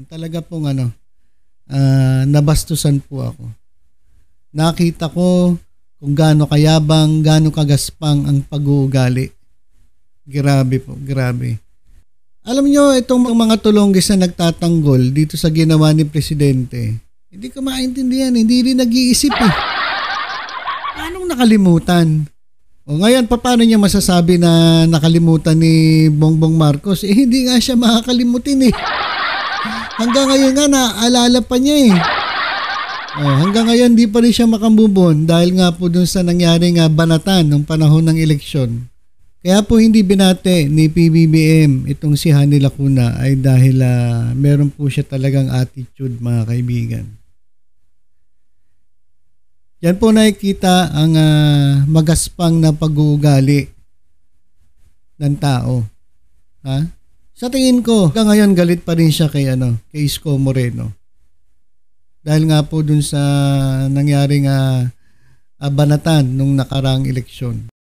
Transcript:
akin. Talaga pong ano, uh, nabastusan po ako. Nakita ko kung gaano kayabang, gaano kagaspang ang pag-uugali. Grabe po, grabe. Alam nyo, itong mga tulonggis na nagtatanggol dito sa ginawa ni Presidente, hindi ko maintindihan, hindi rin nag-iisip eh. Anong nakalimutan? O ngayon, paano niya masasabi na nakalimutan ni Bongbong Marcos? Eh, hindi nga siya makakalimutin eh. Hanggang ngayon nga naaalala pa niya eh. Oh, hanggang ngayon di pa rin siya makamubon dahil nga po dun sa nangyari nga banatan nung panahon ng eleksyon. Kaya po hindi binate ni PBBM itong si Hani Lacuna ay dahil uh, meron po siya talagang attitude mga kaibigan. Yan po nakikita ang uh, magaspang na pag-uugali ng tao. Ha? Sa tingin ko, hanggang ngayon galit pa rin siya kay ano, kay Isko Moreno. Dahil nga po dun sa nangyaring uh, ah, abanatan ah, nung nakarang eleksyon.